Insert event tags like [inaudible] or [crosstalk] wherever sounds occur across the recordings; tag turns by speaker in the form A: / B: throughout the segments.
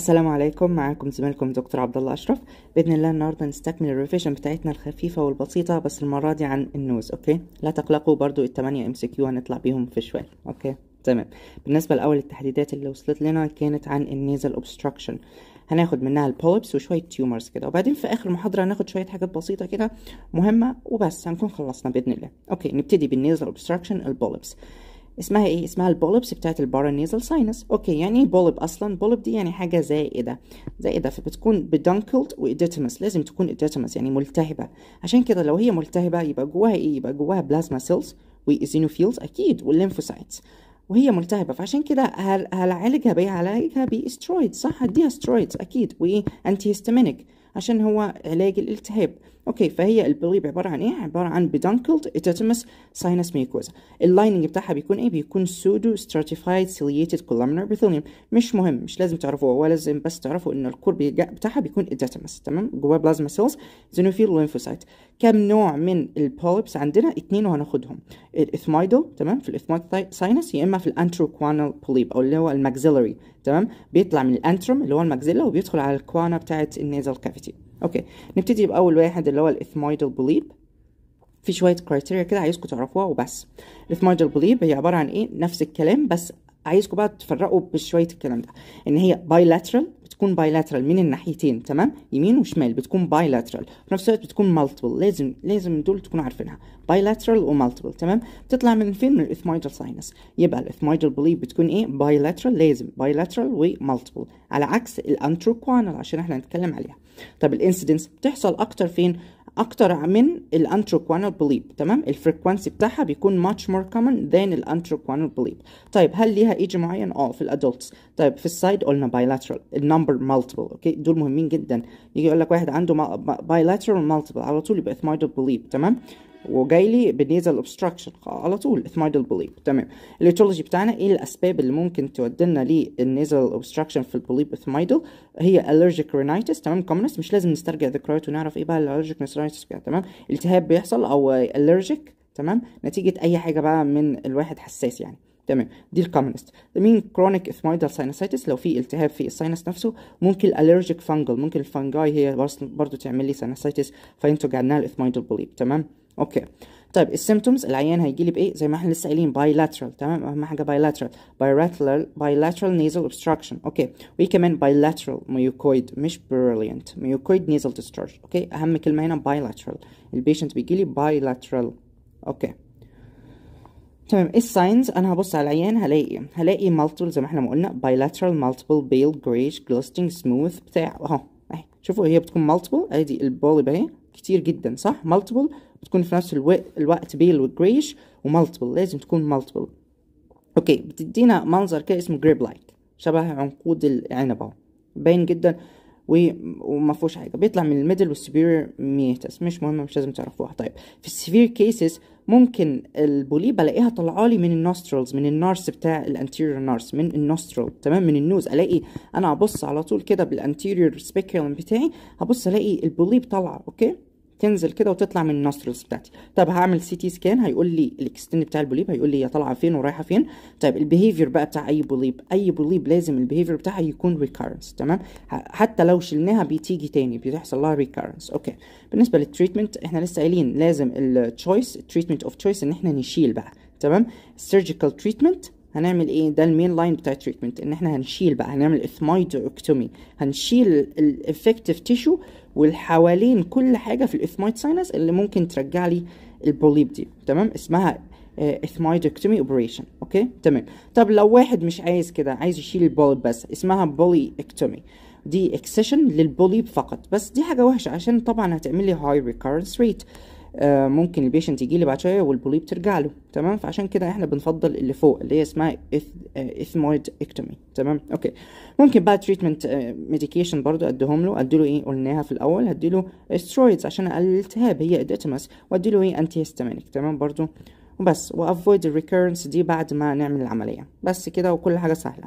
A: السلام عليكم معاكم زميلكم دكتور عبد الله اشرف باذن الله النهارده نستكمل الريفيجن بتاعتنا الخفيفه والبسيطه بس المره دي عن النوز اوكي لا تقلقوا برضو الثمانية ام سي كيو هنطلع بيهم في شويه اوكي تمام بالنسبه لاول التحديدات اللي وصلت لنا كانت عن النيزل اوبستراكشن هناخد منها البوليبس وشويه تيومرز كده وبعدين في اخر المحاضره هناخد شويه حاجات بسيطه كده مهمه وبس هنكون خلصنا باذن الله اوكي نبتدي بالنيزل اوبستراكشن البوليبس اسمها ايه اسمها البولبس بتاعت البارانيزال ساينس اوكي يعني ايه بولب اصلا بولب دي يعني حاجه زائده زائده فبتكون بدنكلد وايديتمس لازم تكون ايديتمس يعني ملتهبه عشان كده لو هي ملتهبه يبقى جواها ايه يبقى جواها بلازما سيلز وايزينوفيلز اكيد والليمفوسايتس وهي ملتهبه فعشان كده هل هلعالجها بايه هلعالجها باسترويد صح هديها سترويدز اكيد وانتي هيستامينك عشان هو علاج الالتهاب اوكي فهي البوليب عباره عن ايه عباره عن بدنكلد اتاتمس ساينس ميكوزا اللايننج بتاعها بيكون ايه بيكون سودو ستراتيفايد سيليتد كولومنر بيثيليوم مش مهم مش لازم تعرفوه هو لازم بس تعرفوا ان الكور بتاعها بيكون اتاتمس تمام جواه بلازما سيلز زينوفيل لينفوسايت. كم نوع من البوليبس عندنا اثنين وهناخدهم الاثمايدل تمام في الاثمايد ساينس يا اما في الانتروكوانال بوليب او اللي هو الماكسيلري تمام بيطلع من الانتروم اللي هو الماكسيلا وبيدخل على الكوانا بتاعه النيزل كافيتي اوكي نبتدي باول واحد اللي هو الاثمايدل بوليب في شويه كرايتيريا كده عايزكم تعرفوها وبس الاثمايدل بوليب هي عباره عن ايه نفس الكلام بس عايزكم بقى تفرقوا بشويه الكلام ده ان هي بايلاترال بتكون بايلاترال من الناحيتين تمام يمين وشمال بتكون بايلاترال في نفس الوقت بتكون مالتيبل لازم لازم دول تكونوا عارفينها بايلاترال ومالتيبل تمام بتطلع من فين من الاثمايدال ساينس يبقى الاثمايدال بوليب بتكون ايه بايلاترال لازم بايلاترال ومالتيبل على عكس الانتروكوانال عشان احنا هنتكلم عليها طب الانسيدنس بتحصل اكتر فين اكتر من الانتروكوانال بليب تمام الفريكوانسي بتاعها بيكون ماتش مور كومن ذان الانتروكوانال بليب طيب هل ليها ايج معين اه في الادلتس طيب في السايد قلنا بايلاترال النمبر مالتيبل اوكي دول مهمين جدا يجي يقول لك واحد عنده بايلاترال مالتيبل على طول يبقى اثمايدو بليب تمام وجاي لي بالنيزل اوبستراكشن على طول اثمايدل بوليب تمام الايتولوجي بتاعنا ايه الاسباب اللي ممكن تودينا للنيزل اوبستراكشن في البوليب اثمايدل هي الرجيك رينيتس تمام كومنس مش لازم نسترجع ذكريات ونعرف ايه بقى الرجيك رينيتس بقى تمام التهاب بيحصل او الرجيك تمام نتيجه اي حاجه بقى من الواحد حساس يعني تمام دي الكومنست مين كرونيك اثمايدال ساينسيتس لو في التهاب في الساينس نفسه ممكن الالرجيك فانجل ممكن الفانجاي هي برضه تعمل لي ساينسيتس فينتج عنها الاثمايدال بوليب تمام اوكي طيب السيمتومز العيان هيجي لي بايه زي ما احنا لسه قايلين bilateral تمام اهم حاجه bilateral bilateral bilateral nasal obstruction اوكي وايه كمان bilateral mucoid مش brilliant mucoid nasal discharge اوكي اهم كلمه هنا bilateral البيشنت بيجي لي bilateral اوكي تمام ايه الساينز انا هبص على العيان هلاقي هلاقي مالتيبل زي ما احنا ما قلنا bilateral multiple pale grayish glistening smooth بتاع اهو اهي شوفوا هي بتكون multiple ادي البولي اهي كتير جدا صح مالتيبل بتكون في نفس الوقت, الوقت بيل وجريش ومالتيبل لازم تكون مالتيبل اوكي بتدينا منظر كده اسمه جريب لايك شبه عنقود العنب اهو باين جدا و... وما فيهوش حاجه بيطلع من الميدل والسبير ميتس مش مهم مش لازم تعرفوها طيب في السيفير كيسز ممكن البوليب الاقيها طالعه لي من النوسترلز من النارس بتاع الانتيريور نارس من النوسترل تمام من النوز الاقي انا ابص على طول كده بالانتيريور سبيكيولم بتاعي هبص الاقي البوليب طالعه اوكي تنزل كده وتطلع من النوسترلز بتاعتي طب هعمل سي تي سكان هيقول لي الاكستند بتاع البوليب هيقول لي هي طالعه فين ورايحه فين طيب البيهيفير بقى بتاع اي بوليب اي بوليب لازم البيهيفير بتاعها يكون ريكارنس تمام حتى لو شلناها بتيجي تاني بتحصل لها ريكارنس اوكي بالنسبه للتريتمنت احنا لسه قايلين لازم التشويس التريتمنت اوف تشويس ان احنا نشيل بقى تمام السيرجيكال تريتمنت هنعمل ايه ده المين لاين بتاع التريتمنت ان احنا هنشيل بقى هنعمل اثمايدوكتومي هنشيل الافكتيف تيشو والحوالين كل حاجه في الاثمايد ساينس اللي ممكن ترجع لي البوليب دي تمام اسمها اثمايدوكتومي آه، اوبريشن اوكي تمام طب لو واحد مش عايز كده عايز يشيل البوليب بس اسمها بولي اكتومي دي اكسيشن للبوليب فقط بس دي حاجه وحشه عشان طبعا هتعمل لي هاي ريكارنس ريت آه، ممكن البيشنت يجي لي بعد شويه والبوليب ترجع له تمام فعشان كده احنا بنفضل اللي فوق اللي هي اسمها آه، اثمويد اكتومي تمام اوكي ممكن بقى تريتمنت ميديكيشن برضو اديهم له ادي له ايه قلناها في الاول له استرويدز عشان اقلل الالتهاب هي اديتمس له ايه انتي هيستامينك تمام برضو وبس وافويد الريكيرنس دي بعد ما نعمل العمليه بس كده وكل حاجه سهله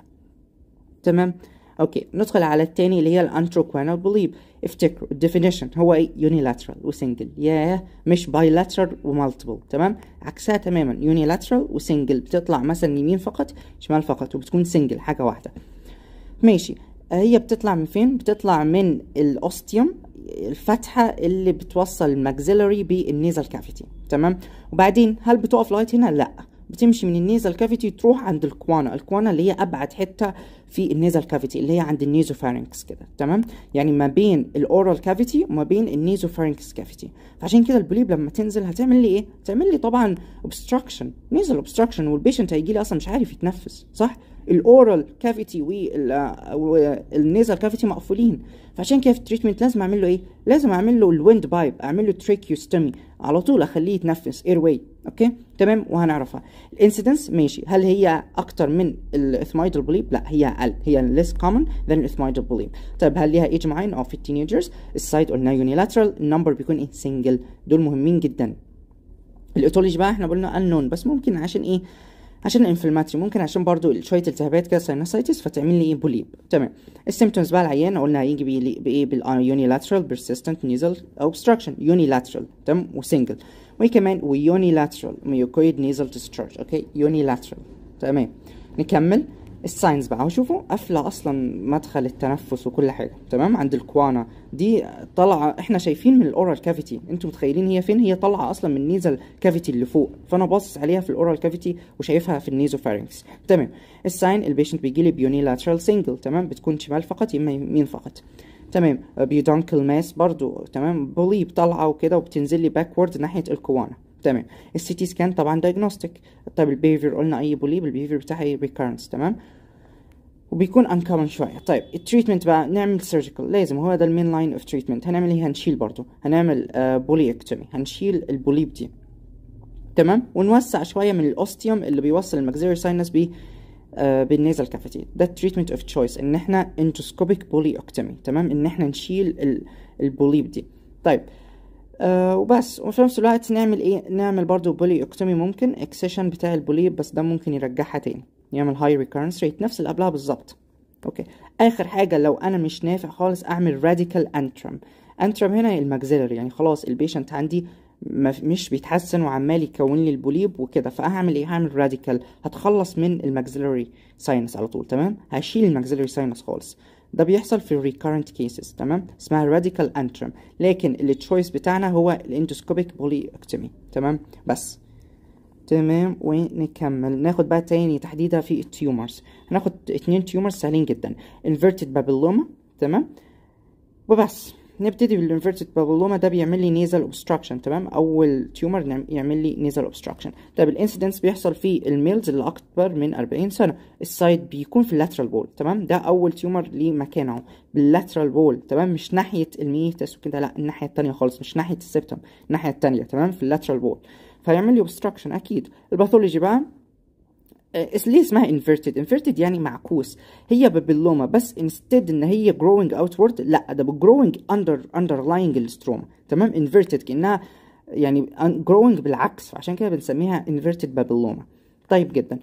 A: تمام اوكي ندخل على الثاني اللي هي الانتروكوانال بوليب افتكروا الديفينيشن هو ايه يونيلاترال وسنجل ياه مش بايلاترال ومالتيبل تمام عكسها تماما يونيلاترال وسنجل بتطلع مثلا يمين فقط شمال فقط وبتكون سنجل حاجه واحده ماشي هي بتطلع من فين بتطلع من الاوستيوم الفتحه اللي بتوصل الماكسيلري بالنيزل كافيتي تمام وبعدين هل بتقف لغايه هنا لا بتمشي من النيزل كافيتي تروح عند الكوانا الكوانا اللي هي ابعد حته في النيزل كافيتي اللي هي عند النيزوفارينكس كده تمام يعني ما بين الاورال كافيتي وما بين النيزوفارينكس كافيتي فعشان كده البليب لما تنزل هتعمل لي ايه هتعمل لي طبعا اوبستراكشن نيزل اوبستراكشن والبيشنت هيجي لي اصلا مش عارف يتنفس صح الاورال كافيتي والنيزل كافيتي مقفولين فعشان كده في التريتمنت لازم اعمل له ايه لازم اعمل له الويند بايب اعمل له تريكيوستومي على طول اخليه يتنفس اير واي اوكي تمام وهنعرفها الانسيدنس ماشي هل هي اكتر من الاثمايدال بليب لا هي اقل هي less common than الاسمايدوبولين طيب هل ليها ايج معين او في التينيجرز السايد قلنا unilateral النمبر بيكون ايه سنجل دول مهمين جدا الايتولوجي بقى احنا قلنا unknown بس ممكن عشان ايه عشان الانفلماتري ممكن عشان برضو شويه التهابات كده ساينوسايتس فتعمل لي ايه بوليب تمام السيمتومز بقى العيان قلنا هيجي بايه باليونيلاترال بيرسيستنت نيزل اوبستراكشن يونيلاترال تمام وسنجل وكمان ويونيلاترال ميوكويد نيزل ديستشارج اوكي يونيلاترال تمام نكمل الساينز بقى شوفوا قافله اصلا مدخل التنفس وكل حاجه تمام عند الكوانا دي طالعه احنا شايفين من الاورال كافيتي انتوا متخيلين هي فين هي طالعه اصلا من النيزل كافيتي اللي فوق فانا باصص عليها في الاورال كافيتي وشايفها في النيزو فارنكس تمام الساين البيشنت بيجي لي بيوني لاترال سنجل تمام بتكون شمال فقط اما يمين فقط تمام بيودانكل uh, ماس برضو تمام بوليب طالعه وكده وبتنزل لي باكورد ناحيه الكوانا تمام السي تي سكان طبعا دايجنوستيك طيب البيهيفير قلنا اي بوليب البيهيفير بتاعها ايه ريكارنس تمام وبيكون انكومن شويه طيب التريتمنت بقى نعمل سيرجيكال لازم هو ده المين لاين اوف تريتمنت هنعمل ايه هنشيل برضو هنعمل آه، بولي اكتومي هنشيل البوليب دي تمام ونوسع شويه من الاوستيوم اللي بيوصل الماكسيلري ساينس بيه آه، بالنيزل كافيتي ده التريتمنت اوف تشويس ان احنا انتوسكوبيك بولي اكتومي تمام ان احنا نشيل البوليب دي طيب آه، وبس وفي نفس الوقت نعمل ايه نعمل برضو بولي اكتومي ممكن اكسيشن بتاع البوليب بس ده ممكن يرجعها تاني يعمل هاي ريكيرنس ريت نفس اللي قبلها بالظبط اوكي اخر حاجه لو انا مش نافع خالص اعمل راديكال انترم انترم هنا الماكسيلري يعني خلاص البيشنت عندي مش بيتحسن وعمال يكون لي البوليب وكده فهعمل ايه هعمل راديكال هتخلص من الماكسيلري ساينس على طول تمام هشيل الماكسيلري ساينس خالص ده بيحصل في recurrent cases تمام اسمها radical antrum لكن choice بتاعنا هو الاندوسكوبيك polyectomy تمام بس تمام ونكمل ناخد بقى تاني تحديدها في التيومرز هناخد اتنين تيومرز سهلين جدا inverted papilloma تمام وبس نبتدي بالانفيرتد بابلوما ده بيعمل لي نيزل اوبستراكشن تمام اول تيومر نعم- يعمل لي نيزل اوبستراكشن طب الانسيدنس بيحصل في الميلز اللي اكبر من 40 سنه السايد بيكون في اللاترال بول تمام ده اول تيومر ليه مكانه باللاترال بول تمام مش ناحيه الميتس وكده لا الناحيه التانية خالص مش ناحيه السبتم الناحيه التانية تمام في اللاترال بول فيعمل لي اوبستراكشن اكيد الباثولوجي بقى آه، ليه اسمها inverted inverted يعني معكوس هي بابلوما بس instead ان هي growing outward لا ده growing under underlying الستروم تمام inverted كأنها يعني growing بالعكس فعشان كده بنسميها inverted بابلوما طيب جدا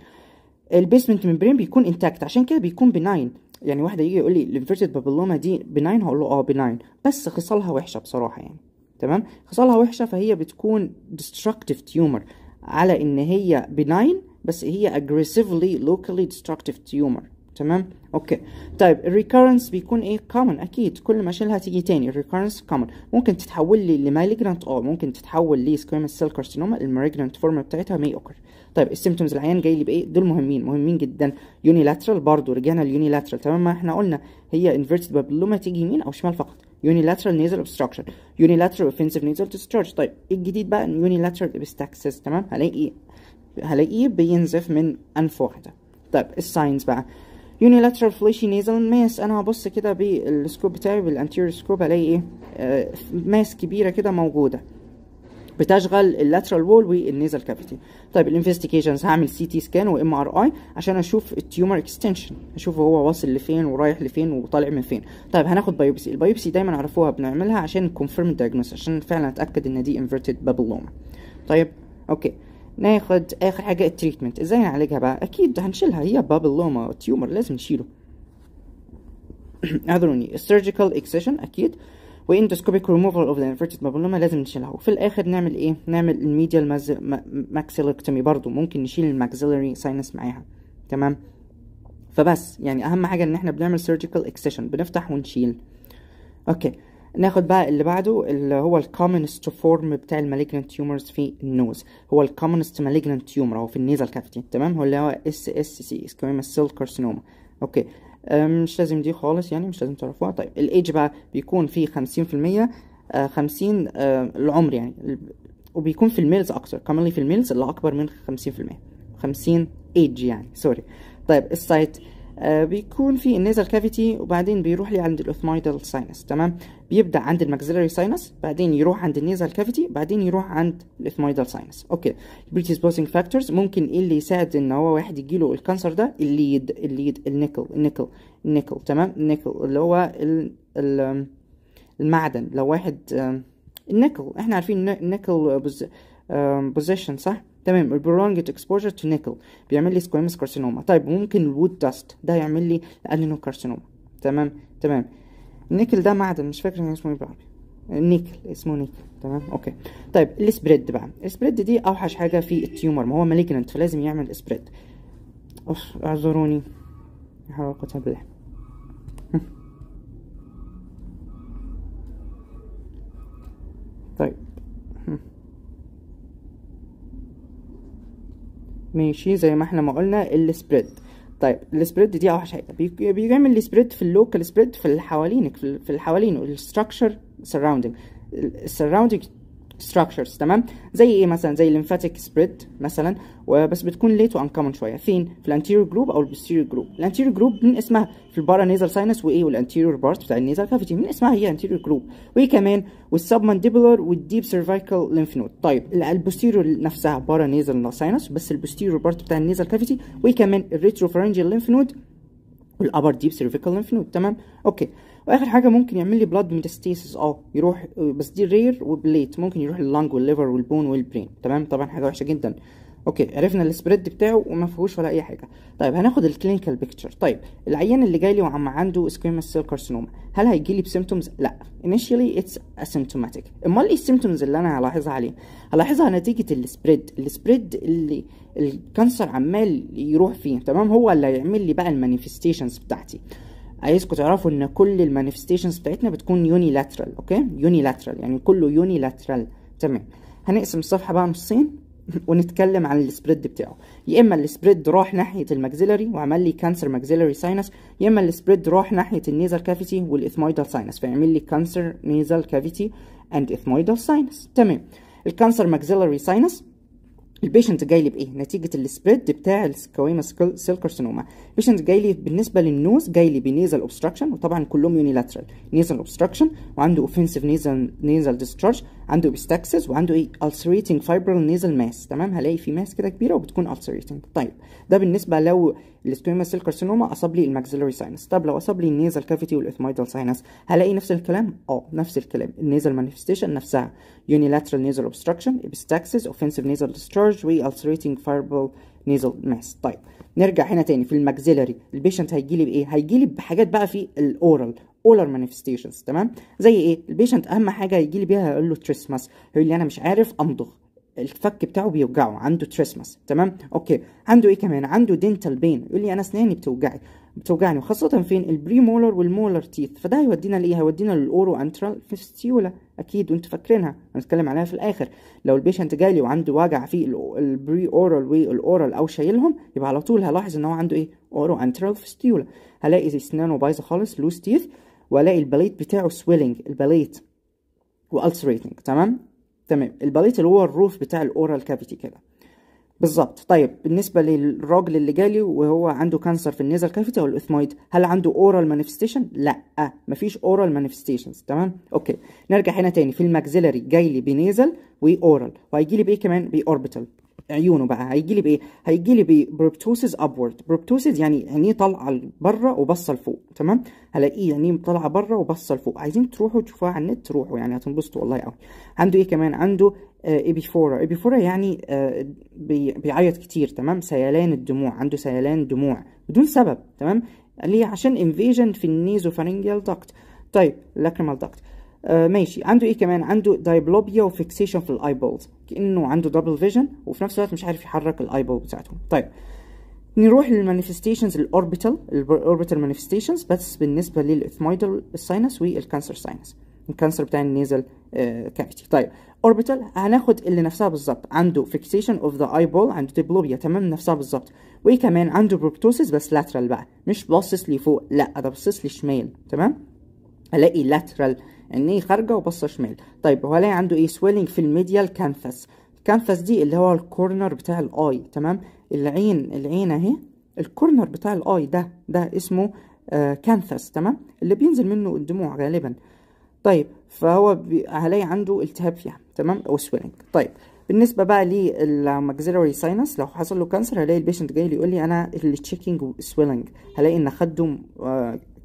A: البيسمنت ميمبرين بيكون انتاكت عشان كده بيكون بناين يعني واحده يجي يقول لي الانفيرتد بابلوما دي بناين هقول له اه بناين بس خصالها وحشه بصراحه يعني تمام خصالها وحشه فهي بتكون destructive tumor على ان هي بناين بس هي aggressively locally destructive tumor تمام اوكي طيب الريكورنس بيكون ايه common اكيد كل ما اشيلها تيجي تاني الريكورنس common ممكن تتحول لي لمالجنانت اه ممكن تتحول لي سكويمس سيل كارسينوما المالجنانت فورم بتاعتها مي اوكر طيب السيمتومز العيان جاي لي بايه دول مهمين مهمين جدا يونيلاترال برضه رجعنا لليونيلاترال تمام ما احنا قلنا هي انفيرتد بابلوما تيجي يمين او شمال فقط يونيلاترال نيزل obstruction يونيلاترال اوفنسيف نيزل ديستشارج طيب ايه الجديد بقى يونيلاترال ابستاكسس تمام هلاقي إيه؟ هلاقيه بينزف من انف واحده طيب الساينز بقى unilateral fleshy nasal mass انا هبص كده بالسكوب بتاعي بالانتيريور سكوب الاقي ايه ماس آه، كبيره كده موجوده بتشغل اللاترال وول والنيزل كافيتي طيب الانفستيجيشنز هعمل سي تي سكان وام ار اي عشان اشوف التيومر اكستنشن اشوف هو واصل لفين ورايح لفين وطالع من فين طيب هناخد بايوبسي البايوبسي دايما عرفوها بنعملها عشان كونفيرم دايجنوس عشان فعلا اتاكد ان دي انفيرتد بابلوما طيب اوكي ناخد اخر حاجه التريتمنت ازاي نعالجها بقى اكيد هنشيلها هي بابلوما تيومر لازم نشيله [clears throat] اعذروني السيرجيكال اكسيشن اكيد واندوسكوبيك ريموفال اوف ذا انفيرتد بابلوما لازم نشيلها وفي الاخر نعمل ايه نعمل الميديال ماكسيلكتومي برضو ممكن نشيل الماكسيلري ساينس معاها تمام فبس يعني اهم حاجه ان احنا بنعمل سيرجيكال اكسيشن بنفتح ونشيل اوكي okay. ناخد بقى اللي بعده اللي هو الكومنست فورم بتاع المالجنت تيومرز في النوز هو الكومنست مالجنت تيومر هو في النيزل كافيتي تمام هو اللي هو اس اس سي اسكيميما سيل كارسينوما اوكي آه، مش لازم دي خالص يعني مش لازم تعرفوها طيب الايدج بقى بيكون في 50% 50 آه، آه، العمر يعني وبيكون في الميلز اكتر كمان في الميلز اللي اكبر من 50% 50 المية ايدج يعني سوري طيب السايت آه، بيكون في النيزل كافيتي وبعدين بيروح لي عند الاوثمايدال ساينس تمام بيبدا عند الماكسيلاري ساينس بعدين يروح عند النيزل كافيتي بعدين يروح عند الاوثمايدال ساينس اوكي البريتيز بوزنج فاكتورز ممكن ايه اللي يساعد ان هو واحد يجي له الكانسر ده الليد الليد النيكل النيكل النيكل تمام النيكل اللي هو ال ال المعدن لو واحد آه، النيكل احنا عارفين النيكل آه، بوزيشن صح تمام البرولونجد اكسبوجر تو نيكل بيعمل لي سكويمس كارسينوما طيب ممكن الوود داست ده يعمل لي الانينو كارسينوما تمام تمام النيكل ده معدن مش فاكر اسمه ايه بالعربي النيكل اسمه نيكل تمام اوكي طيب السبريد بقى السبريد دي اوحش حاجه في التيومر ما هو مالجننت فلازم يعمل سبريد اوف اعذروني لا بالله ماشي زي ما احنا ما قلنا السبريد طيب السبريد دي اوحش حاجه بيعمل السبريد في اللوكال سبريد في اللي حوالينك في اللي حوالين الستراكشر سراوندنج السراوندنج structures تمام زي ايه مثلا زي lymphatic spread مثلا بس بتكون late و uncommon شويه فين في ال anterior group او ال posterior group ال anterior group من اسمها في ال paranasal sinus وايه وال anterior part بتاع النيزال cavity من اسمها هي anterior group وايه كمان وال وال deep cervical lymph node طيب ال posterior نفسها paranasal sinus بس ال posterior part بتاع النيزال cavity وايه كمان ال الretropharyngeal lymph node upper deep cervical lymph node تمام اوكي okay. واخر حاجه ممكن يعمل لي بلاد ميتاستيسيس اه يروح بس دي رير وبليت ممكن يروح اللنج والليفر والبون والبرين تمام طبعا حاجه وحشه جدا اوكي عرفنا السبريد بتاعه وما فيهوش ولا اي حاجه طيب هناخد الكلينيكال بيكتشر طيب العيان اللي جاي لي وعم عنده سكويمس سيل كارسينوما هل هيجي لي بسيمتومز لا انيشيالي اتس اسيمتوماتيك امال ايه السيمتومز اللي انا هلاحظها عليه هلاحظها نتيجه السبريد السبريد اللي الكانسر عمال يروح فيه تمام هو اللي هيعمل لي بقى المانيفستيشنز بتاعتي عايزكم تعرفوا ان كل المانيفستيشنز بتاعتنا بتكون يونيلاترال اوكي يونيلاترال يعني كله يونيلاترال تمام هنقسم الصفحه بقى نصين [laughs] ونتكلم عن السبريد بتاعه يا اما السبريد راح ناحيه الماكسيلري وعمل لي كانسر ماكسيلري ساينس يا اما السبريد راح ناحيه النيزل كافيتي والاثمويدال ساينس فيعمل لي كانسر نيزل كافيتي اند اثمويدال ساينس تمام الكانسر ماكسيلري ساينس البيشنت جاي لي بايه نتيجه السبريد بتاع السكويمس سيل كارسينوما البيشنت جاي لي بالنسبه للنوز جاي لي بنيزل اوبستراكشن وطبعا كلهم يونيلاترال نيزل اوبستراكشن وعنده اوفنسيف نيزل نيزل ديستشارج عنده بيستاكسس وعنده ايه السريتنج فايبرال نيزل ماس تمام هلاقي في ماس كده كبيره وبتكون السريتنج طيب ده بالنسبه لو السكويمس سيل كارسينوما اصاب لي الماكسيلوري ساينس طب لو اصاب لي النيزل كافيتي والاثمايدال ساينس هلاقي نفس الكلام اه نفس الكلام النيزل مانيفستيشن نفسها unilateral nasal obstruction epistaxis offensive nasal discharge re-ulcerating fibril nasal mass طيب نرجع هنا تاني في الماكسيلري البيشنت هيجي لي بايه هيجي لي بحاجات بقى في الاورال اولر مانيفستيشنز تمام زي ايه البيشنت اهم حاجه هيجي لي بيها هيقول له تريسماس هيقول لي انا مش عارف امضغ الفك بتاعه بيوجعه عنده تريسماس تمام اوكي عنده ايه كمان عنده دينتال بين يقول لي انا اسناني بتوجعي بتوجعني وخاصة فين البري مولر والمولر تيث فده هيودينا لإيه هيودينا للأورو أنترال فيستيولا أكيد وأنتوا فاكرينها هنتكلم عليها في الآخر لو البيشنت جالي وعنده وجع في البري أورال والأورال أو شايلهم يبقى على طول هلاحظ إن هو عنده إيه أورو أنترال فيستيولا هلاقي أسنانه بايظة خالص لوز تيث وألاقي الباليت بتاعه سويلينج الباليت والسريتنج تمام تمام الباليت اللي هو الروف بتاع الأورال كافيتي كده بالظبط طيب بالنسبة للراجل اللي جالي وهو عنده كانسر في النيزل كافيتي او الاثمويد هل عنده اورال مانيفستيشن؟ لا مفيش اورال مانيفستيشنز تمام؟ اوكي نرجع هنا تاني في الماكسيلري جاي لي بنيزل واورال وهيجي لي بايه كمان؟ باوربيتال عيونه بقى هيجي لي بايه هيجي لي ببروبتوسيس ابورد بروبتوسيس يعني عينيه طالعه لبره وبصه لفوق تمام هلاقيه عينيه طالعه بره وبصه لفوق عايزين تروحوا تشوفوها على النت تروحوا يعني هتنبسطوا والله قوي عنده ايه كمان عنده ايبيفورا آه، ايبيفورا يعني آه بيعيط كتير تمام سيلان الدموع عنده سيلان دموع بدون سبب تمام ليه عشان انفيجن في النيزوفارينجيال داكت طيب لاكريمال داكت آه ماشي عنده ايه كمان عنده دايبلوبيا وفيكسيشن في الاي بولز كانه عنده دبل فيجن وفي نفس الوقت مش عارف يحرك الاي بول بتاعته طيب نروح للمانيفستيشنز الاوربيتال الاوربيتال مانيفستيشنز بس بالنسبه للاثمويدال ساينس والكانسر ساينس الكانسر بتاع النيزل كافيتي آه، طيب اوربيتال هناخد اللي نفسها بالظبط عنده فيكسيشن اوف ذا اي بول عنده ديبلوبيا تمام نفسها بالظبط وايه كمان عنده بروبتوسس بس لاترال بقى مش باصص لفوق لا ده باصص لي شمال تمام الاقي لاترال النية خارجة وبصة شمال طيب هو الاقي عنده ايه سويلنج في الميديال كانفاس الكانفاس دي اللي هو الكورنر بتاع الاي تمام العين العين اهي الكورنر بتاع الاي ده ده اسمه آه كانفاس تمام اللي بينزل منه الدموع غالبا طيب فهو هلاقي عنده التهاب فيها تمام او سويلنج طيب بالنسبه بقى للماكسيلاري ساينس لو حصل له كانسر هلاقي البيشنت جاي لي يقول لي انا التشيكينج سويلنج هلاقي ان خده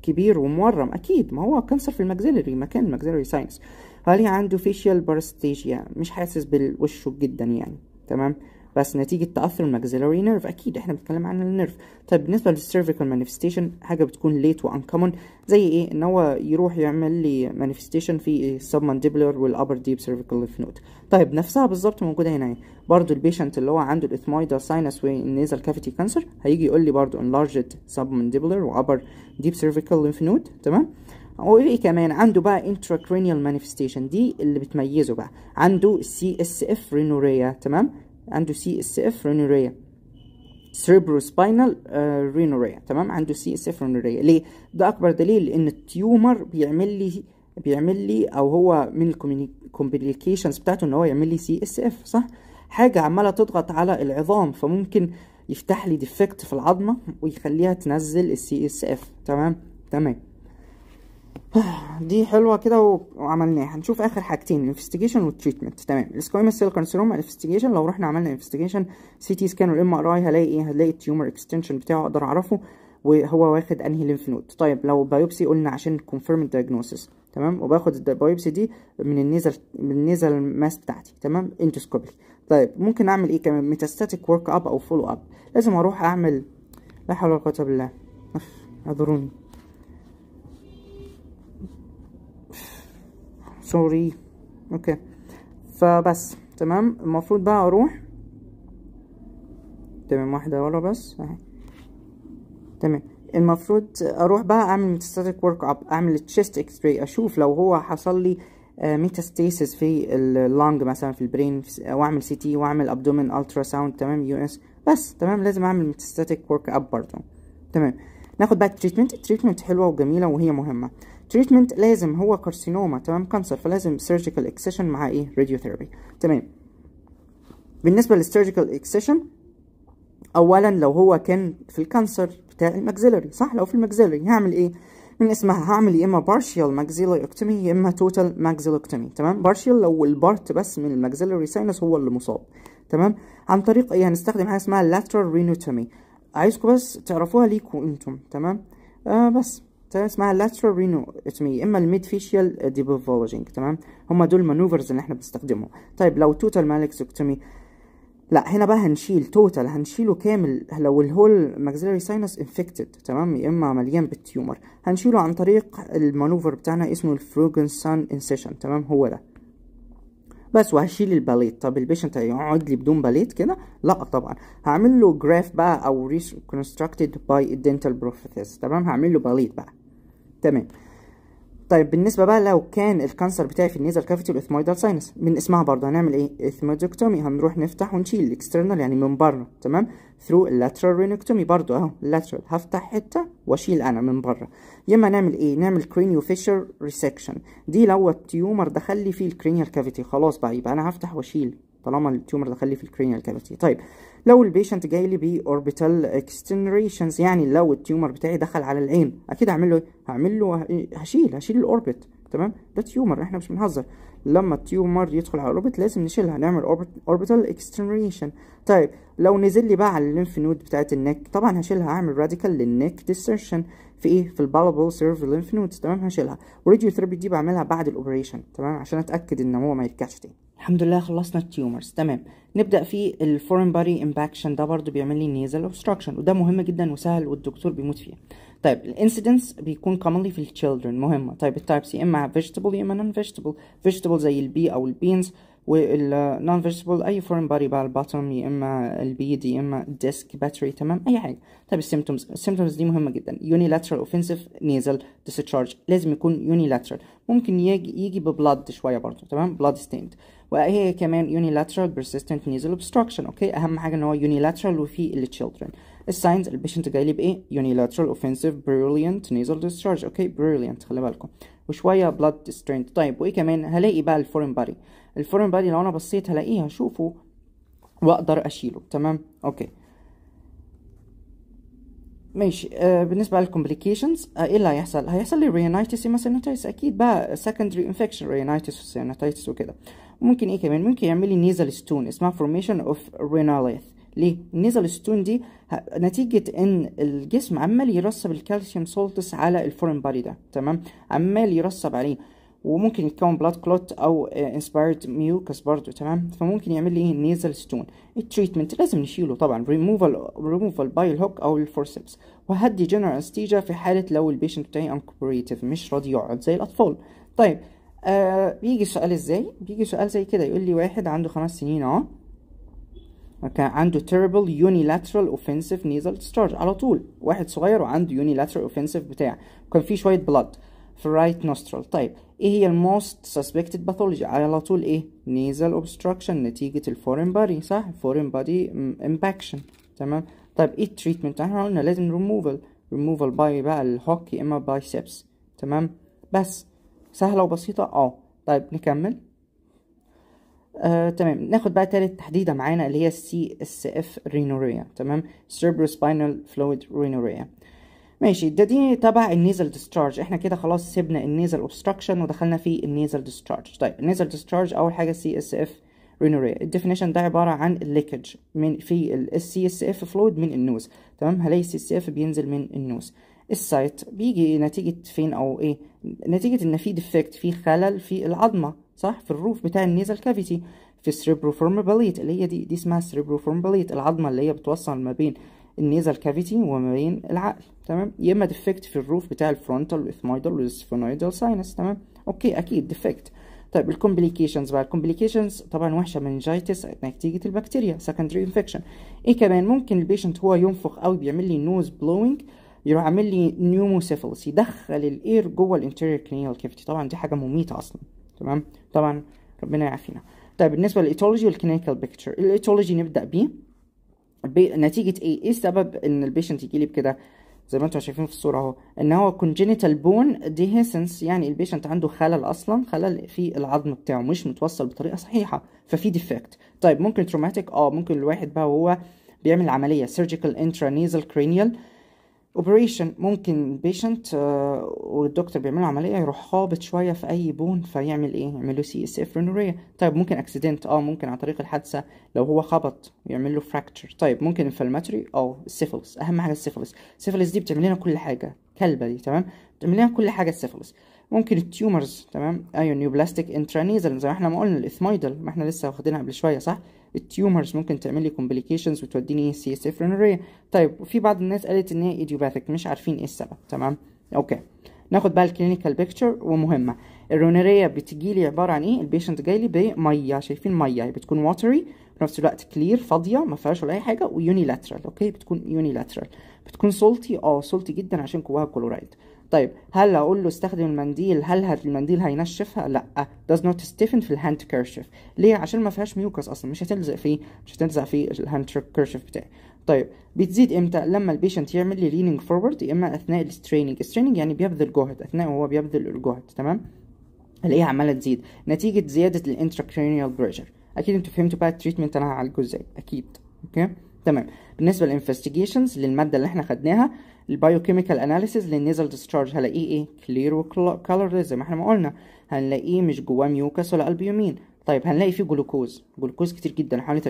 A: كبير ومورم اكيد ما هو كانسر في المجزيلري مكان المجزيلري ساينس هل عنده فيشيال بارستيجيا مش حاسس بالوشه جدا يعني تمام بس نتيجه تاثر الماكسيلاري نيرف اكيد احنا بنتكلم عن النيرف طيب بالنسبه للسيرفيكال مانيفستيشن حاجه بتكون ليت وانكومن زي ايه ان هو يروح يعمل لي مانيفستيشن في السب مانديبولار والابر ديب سيرفيكال ليف نوت طيب نفسها بالظبط موجوده هنا برضه البيشنت اللي هو عنده الاثمايدا ساينس والنيزل كافيتي كانسر هيجي يقول لي برضو enlarged submandibular وابر ديب سيرفيكال ليف نوت تمام وايه كمان عنده بقى intracranial manifestation دي اللي بتميزه بقى عنده سي اس اف رينوريا تمام عنده سي اس اف رينوريا سيربروسباينال آه، رينوريا تمام عنده سي اس اف رينوريا ليه ده اكبر دليل لان التيومر بيعمل لي بيعمل لي او هو من الكومبليكيشنز بتاعته ان هو يعمل لي سي اس اف صح حاجه عماله تضغط على العظام فممكن يفتح لي ديفكت في العظمه ويخليها تنزل السي اس اف تمام تمام [sighs] دي حلوه كده وعملناها هنشوف اخر حاجتين انفستيجيشن والتريتمنت تمام السكايما سيل كارسينوما انفستيجيشن لو رحنا عملنا انفستيجيشن سي تي سكان والام ار اي هلاقي ايه هلاقي التيومر اكستنشن بتاعه اقدر اعرفه وهو واخد انهي لينف نود طيب لو بايوبسي قلنا عشان كونفيرم الدايجنوسيس تمام وباخد البايوبسي دي من النيزل من النيزل ماس بتاعتي تمام انتوسكوبي طيب ممكن اعمل ايه كمان ميتاستاتيك ورك اب او فولو اب لازم اروح اعمل لا حول ولا قوه الا بالله اعذروني سوري اوكي فبس تمام المفروض بقى اروح تمام واحدة ورا بس تمام المفروض اروح بقى اعمل ميتاستاتيك ورك اب اعمل تشيست اكس راي اشوف لو هو حصل لي ميتاستاسيس آه، في اللنج مثلا في البرين واعمل سي تي واعمل ابدومين الترا ساوند تمام يو اس بس تمام لازم اعمل ميتاستاتيك ورك اب برضه تمام ناخد بقى التريتمنت التريتمنت حلوه وجميله وهي مهمه تريتمنت لازم هو كارسينوما تمام كانسر فلازم سيرجيكال اكسيشن مع ايه راديوثيرابي تمام بالنسبه للسيرجيكال اكسيشن اولا لو هو كان في الكانسر بتاع الماكسيلري صح لو في الماكسيلري هعمل ايه من اسمها هعمل يا اما بارشيال ماكسيلوكتومي يا اما توتال ماكسيلوكتومي تمام بارشيال لو البارت بس من الماكسيلري ساينس هو اللي مصاب تمام عن طريق ايه هنستخدم حاجه اسمها لاترال رينوتومي عايزكم بس تعرفوها ليكوا انتم تمام آه بس تمام اسمها lateral renal اسمه يا اما الميد فيشيال ديبولفولوجينج تمام هما دول المانوفرز اللي احنا بنستخدمهم طيب لو توتال مالكسكتومي لا هنا بقى هنشيل توتال هنشيله كامل لو الهول ماكسيلري ساينس انفكتد تمام يا اما مليان بالتيومر هنشيله عن طريق المانوفر بتاعنا اسمه الفروجن سان انسيشن تمام هو ده بس وهشيل الباليت طب البيشنت هيقعد لي بدون باليت كده لا طبعا هعمل له جراف بقى او ريكونستراكتد باي الدنتال بروفيثيس تمام هعمل له باليت بقى تمام طيب بالنسبه بقى لو كان الكانسر بتاعي في النيزل كافيتي الاثمويدال ساينس من اسمها برضه هنعمل ايه اثمودكتومي هنروح نفتح ونشيل الاكسترنال يعني من بره تمام ثرو اللاترال رينكتومي برضه اهو اللاترال هفتح حته واشيل انا من بره يا اما نعمل ايه نعمل كرينيو فيشر ريسكشن دي لو التيومر دخل لي في الكرينيال كافيتي خلاص بقى يبقى انا هفتح واشيل طالما التيومر دخل لي في الكرينيال كافيتي طيب لو البيشنت جاي لي بي اوربيتال اكستنريشنز يعني لو التيومر بتاعي دخل على العين اكيد هعمل له إيه؟ هعمل له هشيل هشيل الاوربت تمام ده تيومر احنا مش بنهزر لما التيومر يدخل على الاوربت لازم نشيلها نعمل اوربيتال اكستنريشن طيب لو نزل لي بقى على الليمف نود بتاعه النك طبعا هشيلها هعمل راديكال للنك ديسيرشن في ايه في البالبل سيرف الليمف نود تمام هشيلها وريديو ثيرابي دي بعملها بعد الاوبريشن تمام عشان اتاكد ان هو ما يرجعش تاني الحمد لله خلصنا التيومرز تمام نبدا في الفورين بادي امباكشن ده برضو بيعمل لي نيزل اوبستراكشن وده مهم جدا وسهل والدكتور بيموت فيه طيب الانسيدنس بيكون كومنلي في التشيلدرن مهمه طيب التايبس يا اما فيجيتابل يا اما نون فيجيتابل فيجيتابل زي البي او البينز والنون فيجيتابل اي فورين بادي بقى الباتم يا اما البيد يا اما ديسك باتري تمام اي حاجه طيب السيمتومز السيمتومز دي مهمه جدا يونيلاترال اوفنسيف نيزل ديسشارج لازم يكون يونيلاترال ممكن يجي يجي ببلاد شويه برضو تمام بلاد ستيند وهي كمان unilateral persistent nasal obstruction اوكي اهم حاجه ان هو unilateral وفي children الساينز البيشنت جاي لي بايه unilateral offensive brilliant nasal discharge اوكي brilliant خلي بالكم وشويه blood strength طيب وايه كمان هلاقي بقى الفورين بادي الفورين بادي لو انا بصيت هلاقيه هشوفه واقدر اشيله تمام اوكي ماشي آه بالنسبه للكومبليكيشنز آه ايه اللي هيحصل هيحصل لي رينايتس سيماسينوتايتس اكيد بقى سكندري انفكشن رينايتس وسينوتايتس وكده وممكن ايه كمان ممكن يعمل لي نيزل ستون اسمها فورميشن اوف ريناليث ليه النيزل ستون دي نتيجة ان الجسم عمال يرسب الكالسيوم سولتس على الفورين بادي ده تمام عمال يرسب عليه وممكن يتكون بلاد كلوت او انسبايرد ميوكس برضه تمام فممكن يعمل لي ايه نيزل ستون التريتمنت لازم نشيله طبعا ريموفال ريموفال باي الهوك او الفورسبس وهدي جنرال انستيجا في حاله لو البيشنت بتاعي انكوبريتيف مش راضي يقعد زي الاطفال طيب آه، بيجي السؤال ازاي بيجي سؤال زي كده يقول لي واحد عنده خمس سنين اهو كان عنده terrible unilateral offensive nasal discharge على طول واحد صغير وعنده unilateral offensive بتاع كان فيه شويه blood في الرايت nostril طيب ايه هي الموست سسبكتد باثولوجي على طول ايه nasal اوبستراكشن نتيجه الفورين بادي صح الفورين بادي امباكشن تمام طيب ايه التريتمنت احنا قلنا لازم ريموفال ريموفال باي بقى الهوك يا اما بايسبس تمام بس سهله وبسيطه اه طيب نكمل آه، تمام ناخد بقى تالت تحديدة معانا اللي هي السي اس اف رينوريا تمام سباينال فلويد رينوريا ماشي ده دي تبع النيزل ديستشارج احنا كده خلاص سيبنا النيزل اوبستراكشن ودخلنا في النيزل ديستشارج طيب النيزل ديستشارج اول حاجه سي اس اف رينوريا الديفينيشن ده عباره عن الليكج من في السي اس اف فلويد من النوز تمام هلاقي السي اس اف بينزل من النوز السايت بيجي نتيجة فين أو إيه نتيجة إن في ديفكت في خلل في العظمة صح في الروف بتاع النيزل كافيتي في السريبروفورمابليت اللي هي دي دي اسمها السريبروفورمابليت العظمة اللي هي بتوصل ما بين النيزل كافيتي وما بين العقل تمام يا اما ديفكت في الروف بتاع الفرونتال والاثمويدال والسفينويدال ساينس تمام اوكي اكيد ديفكت طيب الكومبليكيشنز بقى الكومبليكيشنز طبعا وحشه منجيتس نتيجه البكتيريا سكندري انفكشن ايه كمان ممكن البيشنت هو ينفخ قوي بيعمل لي نوز بلوينج يروح عامل لي نيوموسيفلس يدخل الاير جوه الانتيريور كرينيال كيفيتي طبعا دي حاجه مميته اصلا تمام طبعا ربنا يعافينا طيب بالنسبه للايتولوجي والكلينيكال بيكتشر الايتولوجي نبدا بيه بي نتيجه ايه ايه السبب ان البيشنت يجي لي بكده زي ما انتم شايفين في الصوره اهو ان هو كونجينيتال بون ديهيسنس يعني البيشنت عنده خلل اصلا خلل في العظم بتاعه مش متوصل بطريقه صحيحه ففي ديفكت طيب ممكن تروماتيك اه ممكن الواحد بقى وهو بيعمل عمليه سيرجيكال انترا نيزل كرينيال اوبريشن ممكن البيشنت آه، والدكتور بيعمل عمليه يروح خابط شويه في اي بون فيعمل ايه يعمل له سي اس اف رينوريا طيب ممكن اكسيدنت اه ممكن عن طريق الحادثه لو هو خبط يعمل له فراكتشر طيب ممكن انفلماتري اه السيفلس اهم حاجه السيفلس السيفلس دي بتعمل لنا كل حاجه كلبه دي تمام بتعمل لنا كل حاجه السيفلس ممكن التيومرز تمام ايون نيوبلاستيك انترانيزل زي ما احنا ما قلنا الاثمايدل ما احنا لسه واخدينها قبل شويه صح التيومرز ممكن تعمل لي كومبليكيشنز وتوديني اس سيسفرينريا طيب وفي بعض الناس قالت ان هي ايديوباثيك مش عارفين ايه السبب تمام اوكي ناخد بقى الكلينيكال بيكتشر ومهمه الرونيريا لي عباره عن ايه البيشنت جاي لي بميه شايفين ميه يعني بتكون واتري في نفس الوقت كلير فاضيه ما فيهاش ولا اي حاجه ويونيلاترال اوكي بتكون يونيلاترال بتكون سولتي اه سولتي جدا عشان جواها كلورايد طيب هل اقول له استخدم المنديل هل المنديل هينشفها لا does not stiffen في الهاند كيرشف ليه عشان ما فيهاش ميوكس اصلا مش هتلزق فيه مش هتلزق فيه الهاند كيرشف بتاعي طيب بتزيد امتى لما البيشنت يعمل لي ليننج فورورد يا اما اثناء الستريننج الستريننج يعني بيبذل جهد اثناء وهو بيبذل الجهد تمام الايه عماله تزيد نتيجه زياده الانتراكرينيال بريشر اكيد انتوا فهمتوا بقى التريتمنت انا هعالجه ازاي اكيد اوكي تمام بالنسبه للانفستيجيشنز للماده اللي احنا خدناها البايوكيميكال اناليسيز للنيزل ديسشارج هلاقيه ايه كلير وكالر زي ما احنا ما قلنا هنلاقيه مش جواه ميوكس ولا البيومين طيب هنلاقي فيه جلوكوز جلوكوز كتير جدا حوالي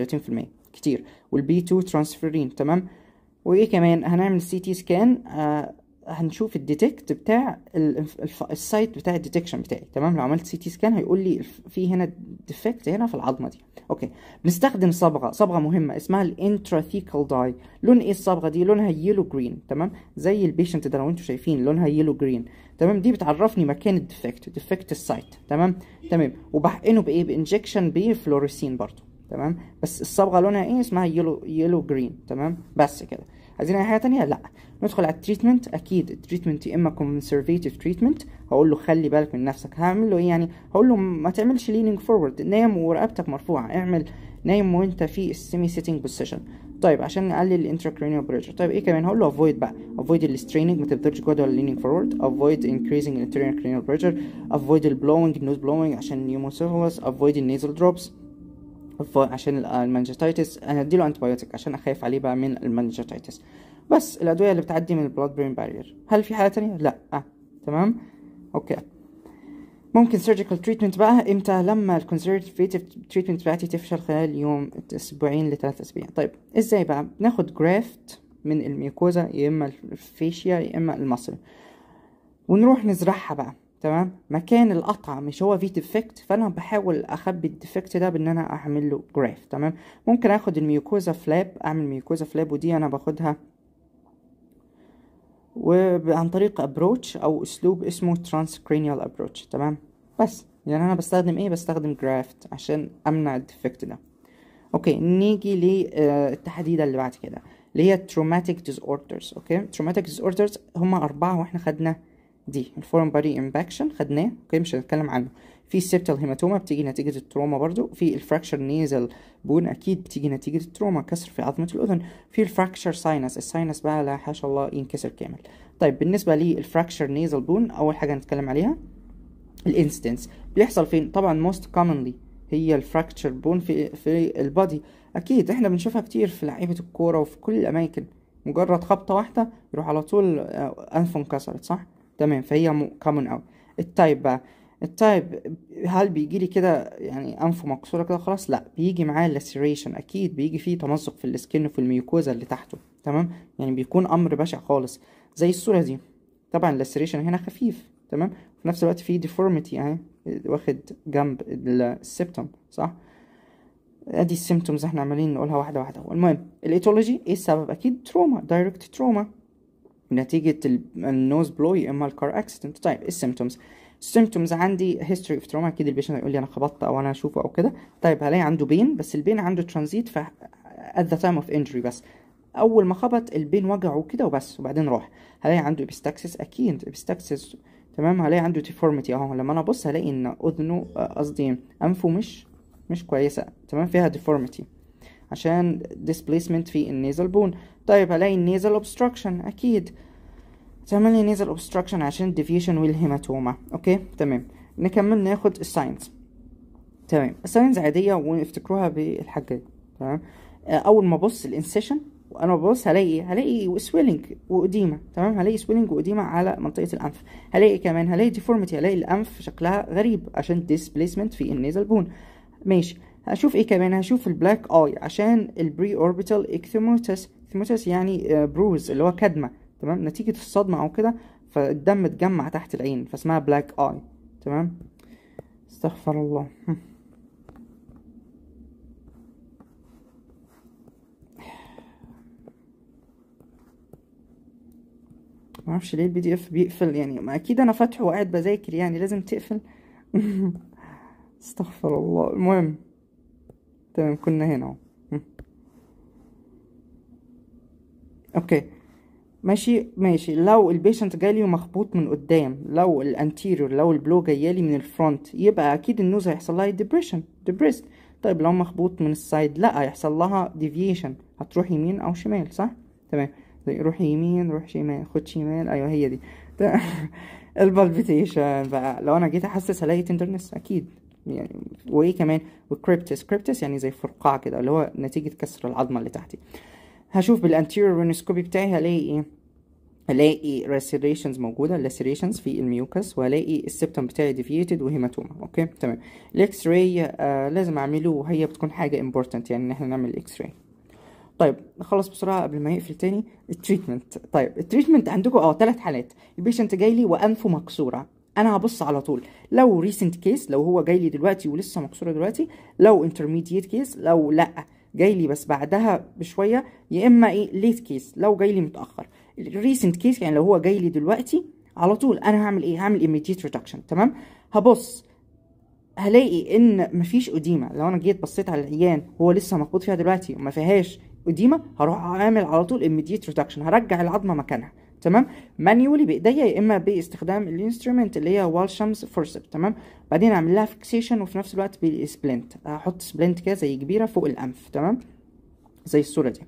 A: 30% كتير والبي 2 ترانسفيرين تمام وايه كمان هنعمل سي تي سكان آه هنشوف الديتكت بتاع السايت بتاع الديتكشن بتاعي تمام لو عملت سي تي سكان هيقول لي في هنا ديفكت هنا في العظمه دي اوكي بنستخدم صبغه صبغه مهمه اسمها الانتراثيكال داي لون ايه الصبغه دي لونها يلو جرين تمام زي البيشنت ده لو انتم شايفين لونها يلو جرين تمام دي بتعرفني مكان الديفكت ديفكت السايت تمام تمام وبحقنه بايه بانجكشن بفلوريسين برضه تمام بس الصبغه لونها ايه اسمها يلو يلو جرين تمام بس كده عايزين اي حاجه تانية لا ندخل على التريتمنت اكيد التريتمنت يا اما كونسرفيتيف تريتمنت هقول له خلي بالك من نفسك هعمل له ايه يعني هقول له ما تعملش ليننج فورورد نام ورقبتك مرفوعه اعمل نايم وانت في السيمي سيتنج بوزيشن طيب عشان نقلل الانتراكرينيال بريشر طيب ايه كمان هقول له افويد بقى افويد الستريننج ما تفضلش جوه ولا ليننج فورورد افويد انكريزنج الانتراكرينيال بريشر افويد البلوينج النوز بلوينج عشان نيوموسيفالس افويد النيزل دروبس عشان آه، المانجيتايتس انا اديله انتبيوتيك عشان اخاف عليه بقى من المانجيتايتس بس الادويه اللي بتعدي من البلاد برين بارير هل في حاله تانية لا آه. تمام اوكي ممكن surgical treatment بقى امتى لما الكونسرفيتيف treatment بتاعتي تفشل خلال يوم اسبوعين لثلاث اسابيع طيب ازاي بقى بناخد جرافت من الميوكوزا يا اما الفيشيا يا اما المصل ونروح نزرعها بقى تمام مكان القطع مش هو في ديفكت فانا بحاول اخبي الديفكت ده بان انا اعمل له جراف تمام ممكن اخد الميوكوزا فلاب اعمل ميوكوزا فلاب ودي انا باخدها وعن طريق ابروتش او اسلوب اسمه ترانسكرينيال ابروتش تمام بس يعني انا بستخدم ايه بستخدم جرافت عشان امنع الديفكت ده اوكي نيجي للتحديده آه، اللي بعد كده اللي هي تروماتيك ديزوردرز اوكي تروماتيك ديزوردرز هما اربعه واحنا خدنا دي الفورم بادي امباكشن خدناه اوكي مش هنتكلم عنه في السيبتال هيماتوما بتيجي نتيجة التروما برضو في الفراكشر نيزل بون أكيد بتيجي نتيجة التروما كسر في عظمة الأذن في الفراكشر ساينس الساينس بقى لا حاشا الله ينكسر كامل طيب بالنسبة للفراكشر نيزل بون أول حاجة هنتكلم عليها الانستنس بيحصل فين طبعا موست كومنلي هي الفراكشر بون في في البادي اكيد احنا بنشوفها كتير في لعيبه الكوره وفي كل الاماكن مجرد خبطه واحده يروح على طول آه، انفه انكسرت صح تمام فهي كامون اوت التايب بقى التايب هل بيجي لي كده يعني انفه مكسوره كده خلاص لا بيجي معاه لاسيريشن اكيد بيجي فيه تمزق في السكن وفي الميوكوزا اللي تحته تمام يعني بيكون امر بشع خالص زي الصوره دي طبعا اللاسيريشن هنا خفيف تمام في نفس الوقت في ديفورميتي اهي واخد جنب السبتم صح ادي السيمتومز احنا عمالين نقولها واحده واحده المهم الايتولوجي ايه السبب اكيد تروما دايركت تروما نتيجة النوز بلو يا اما الكار اكسيدنت طيب السيمتومز السيمتومز عندي هيستوري اوف تروما اكيد البيشنت هيقول لي انا خبطت او انا اشوفه او كده طيب هلاقي عنده بين بس البين عنده ترانزيت ف ات ذا تايم اوف انجري بس اول ما خبط البين وجعه كده وبس وبعدين راح هلاقي عنده ابستاكسس اكيد ابستاكسس تمام هلاقي عنده ديفورميتي اهو لما انا ابص هلاقي ان اذنه آه، قصدي انفه مش مش كويسه تمام فيها ديفورميتي عشان displacement في النيزل بون طيب هلاقي النيزل obstruction اكيد تعمل لي نيزل obstruction عشان الديفيوشن والهيماتوما اوكي تمام نكمل ناخد الساينز تمام الساينز عاديه وافتكروها بالحاجه تمام آه، اول ما ابص الانسيشن وانا ببص هلاقي هلاقي سويلنج وقديمه تمام هلاقي سويلنج وقديمه على منطقه الانف هلاقي كمان هلاقي ديفورميتي هلاقي الانف شكلها غريب عشان displacement في النيزل بون ماشي هشوف ايه كمان هشوف البلاك اي عشان البري اوربيتال اكثيموتس اكثيموتس يعني بروز آه، اللي هو كدمه تمام نتيجه الصدمه او كده فالدم اتجمع تحت العين فاسمها بلاك اي تمام استغفر الله [sighs] معرفش ليه البي دي اف بيقفل يعني ما اكيد انا فاتحه وقاعد بذاكر يعني لازم تقفل [laughs] استغفر الله المهم تمام كنا هنا اهو اوكي ماشي ماشي لو البيشنت جالي ومخبوط من قدام لو الانتيريور لو البلو جايالي من الفرونت يبقى اكيد النوز هيحصل لها ديبريشن ديبريست طيب لو مخبوط من السايد لا هيحصل لها ديفيشن هتروح يمين او شمال صح تمام روح يمين روح شمال خد شمال ايوه هي دي [laughs] البالبيتيشن بقى لو انا جيت احسس هلاقي تندرنس اكيد يعني وايه كمان وكريبتس كريبتس يعني زي فرقعه كده اللي هو نتيجه كسر العظمه اللي تحتي هشوف بالانتيريور رينوسكوبي بتاعي هلاقي ايه هلاقي لاسيريشنز موجوده لاسيريشنز في الميوكس وهلاقي السبتم بتاعي ديفييتد وهيماتوما اوكي تمام الاكس راي آه لازم اعمله وهي بتكون حاجه امبورتنت يعني ان احنا نعمل الاكس راي طيب نخلص بسرعه قبل ما يقفل تاني التريتمنت طيب التريتمنت عندكم اه ثلاث حالات البيشنت جاي لي وانفه مكسوره انا هبص على طول لو ريسنت كيس لو هو جاي لي دلوقتي ولسه مكسوره دلوقتي لو انترميديت كيس لو لا جاي لي بس بعدها بشويه يا اما ايه ليت كيس لو جاي لي متاخر الريسنت كيس يعني لو هو جاي لي دلوقتي على طول انا هعمل ايه هعمل immediate reduction تمام هبص هلاقي ان مفيش قديمه لو انا جيت بصيت على العيان هو لسه مخبوط فيها دلوقتي وما فيهاش قديمه هروح اعمل على طول immediate reduction هرجع العظمه مكانها تمام مانيولي بايديا يا اما باستخدام الانسترومنت اللي هي وال شمس فورسب تمام بعدين اعمل لها فيكسيشن وفي نفس الوقت بالسبلنت احط سبلنت كده زي كبيره فوق الانف تمام زي الصوره دي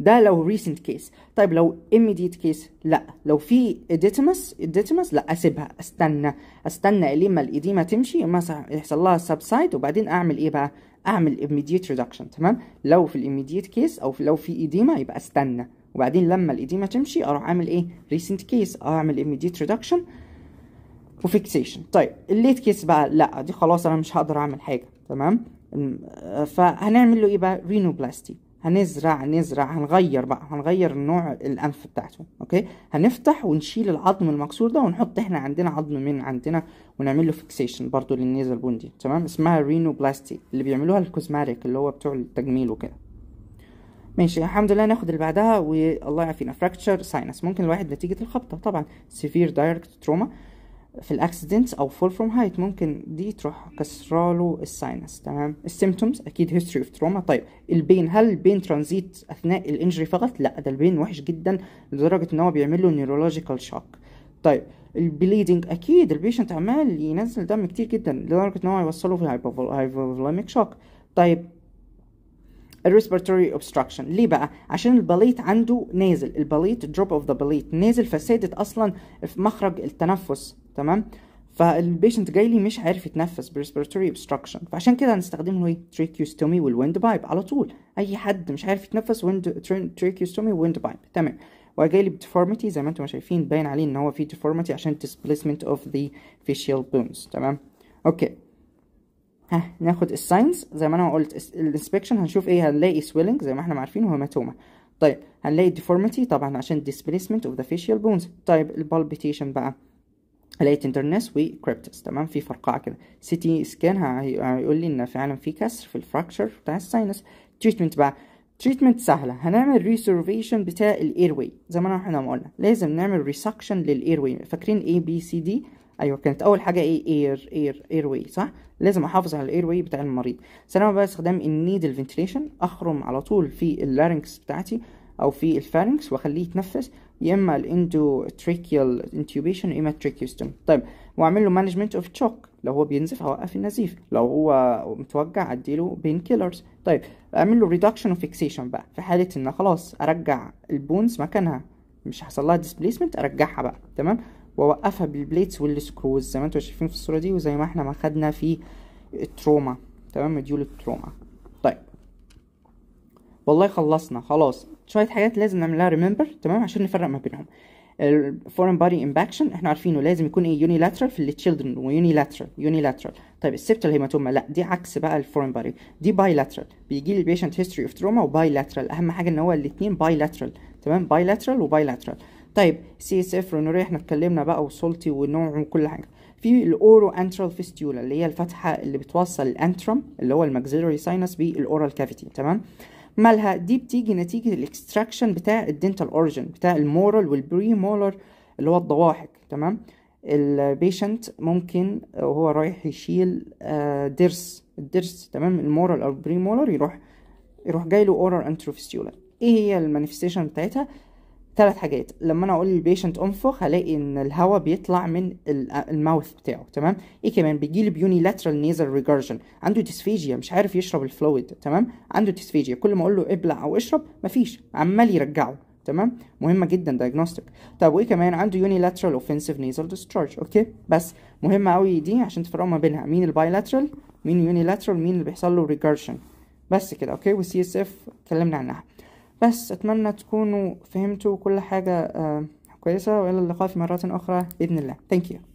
A: ده لو ريسنت كيس طيب لو immediate كيس لا لو في اديتمس اديتمس لا اسيبها استنى استنى لما الايديما تمشي ما يحصل لها سبسايد وبعدين اعمل ايه بقى اعمل immediate reduction تمام لو في immediate كيس او لو في ايديما يبقى استنى وبعدين لما القديمه تمشي اروح اعمل ايه ريسنت كيس اعمل ايميديت ريدكشن وفيكسيشن طيب الليت كيس بقى لا دي خلاص انا مش هقدر اعمل حاجه تمام فهنعمل له ايه بقى رينوبلاستي هنزرع نزرع هنغير بقى هنغير النوع الانف بتاعته اوكي هنفتح ونشيل العظم المكسور ده ونحط احنا عندنا عظم من عندنا ونعمل له فيكسيشن برضه للنيزل بوندي تمام اسمها رينوبلاستي اللي بيعملوها الكوزماتيك اللي هو بتوع التجميل وكده ماشي الحمد لله ناخد اللي بعدها والله يعافينا فراكتشر ساينس ممكن الواحد نتيجه الخبطه طبعا سيفير دايركت تروما في الاكسيدنت او فول فروم هايت ممكن دي تروح كسراله الساينس تمام السيمتومز اكيد هيستوري اوف تروما طيب البين هل البين ترانزيت اثناء الانجري فقط لا ده البين وحش جدا لدرجه ان هو بيعمل له نيورولوجيكال شوك طيب البليدنج اكيد البيشنت عمال ينزل دم كتير جدا لدرجه ان هو يوصله في هايبوفوليميك شوك طيب الريسبيرتوري اوبستراكشن ليه بقى عشان البليط عنده نازل البليط دروب اوف ذا بليط نازل فسادت اصلا في مخرج التنفس تمام فالبيشنت جاي لي مش عارف يتنفس بريسبيرتوري اوبستراكشن فعشان كده هنستخدم له ايه تريكيوستومي والويند بايب على طول اي حد مش عارف يتنفس ويند تريكيوستومي ويند بايب تمام وجاي لي بديفورميتي زي ما انتم شايفين باين عليه ان هو في ديفورميتي عشان displacement اوف ذا facial bones تمام اوكي ها ناخد الساينز زي ما انا قلت الانسبكشن هنشوف ايه هنلاقي سويلنج زي ما احنا عارفين وهيماتوما طيب هنلاقي ديفورميتي طبعا عشان displacement اوف ذا فيشيال بونز طيب البالبيتيشن بقى هلاقي تندرنس وكريبتس تمام في فرقعه كده سيتي سكان هيقول لي ان فعلا في كسر في الفراكشر بتاع الساينس تريتمنت بقى تريتمنت سهلة هنعمل ريسرفيشن بتاع الاير واي زي ما احنا قلنا لازم نعمل ريسكشن للاير واي فاكرين اي بي سي دي ايوه كانت اول حاجه ايه اير اير اير واي صح لازم احافظ على الاير واي بتاع المريض ثانيا بقى استخدام النيدل فنتليشن اخرم على طول في اللارنكس بتاعتي او في الفارنكس واخليه يتنفس يا اما الاندو تريكيال انتوبيشن يا اما تريكيوستم طيب واعمل له مانجمنت اوف تشوك لو هو بينزف هوقف النزيف لو هو متوجع اديله بين كيلرز طيب اعمل له ريدكشن فيكسيشن بقى في حاله ان خلاص ارجع البونز مكانها مش هيحصل لها ديسبليسمنت ارجعها بقى تمام واوقفها بالبليتس والسكروز زي ما انتوا شايفين في الصوره دي وزي ما احنا ما خدنا في التروما تمام مديول التروما طيب والله خلصنا خلاص شويه حاجات لازم نعملها ريمبر تمام عشان نفرق ما بينهم الفورن بادي امباكشن احنا عارفينه لازم يكون ايه يونيلاترال في التشيلدرن ويونيلاترال يونيلاترال طيب السبتال هيماتوما لا دي عكس بقى الفورن بادي دي بايلاترال بيجي لي البيشنت هيستوري اوف تروما وبايلاترال اهم حاجه ان هو الاثنين بايلاترال تمام بايلاترال وبايلاترال طيب سي اس اف رينوري احنا اتكلمنا بقى وصلتي ونوعه وكل حاجه في الاورو انترال فيستيولا اللي هي الفتحه اللي بتوصل الانترم اللي هو الماكسيلري ساينس بالاورال كافيتي تمام مالها دي بتيجي نتيجه الاكستراكشن بتاع الدنتال اوريجن بتاع المورال والبري مولر اللي هو الضواحك تمام البيشنت ممكن وهو رايح يشيل آه، ضرس الضرس تمام المورال او البري مولر يروح يروح جاي له اورال فيستيولا ايه هي المانيفستيشن بتاعتها ثلاث حاجات لما انا اقول للبيشنت انفخ هلاقي ان الهواء بيطلع من الماوث بتاعه تمام ايه كمان بيجي لي بيوني لاترال نيزل ريجرجن عنده ديسفيجيا مش عارف يشرب الفلويد تمام عنده ديسفيجيا كل ما اقول له ابلع او اشرب مفيش عمال يرجعه تمام مهمه جدا دايجنوستيك طب وايه كمان عنده يونيلاترال اوفنسيف نيزل ديسشارج اوكي بس مهمه قوي دي عشان تفرقوا ما بينها مين البايلاترال مين يونيلاترال مين اللي بيحصل له ريجرشن بس كده اوكي والسي اس اف اتكلمنا عنها بس أتمنى تكونوا فهمتوا كل حاجة آه، كويسة وإلى اللقاء في مرات أخرى بإذن الله Thank you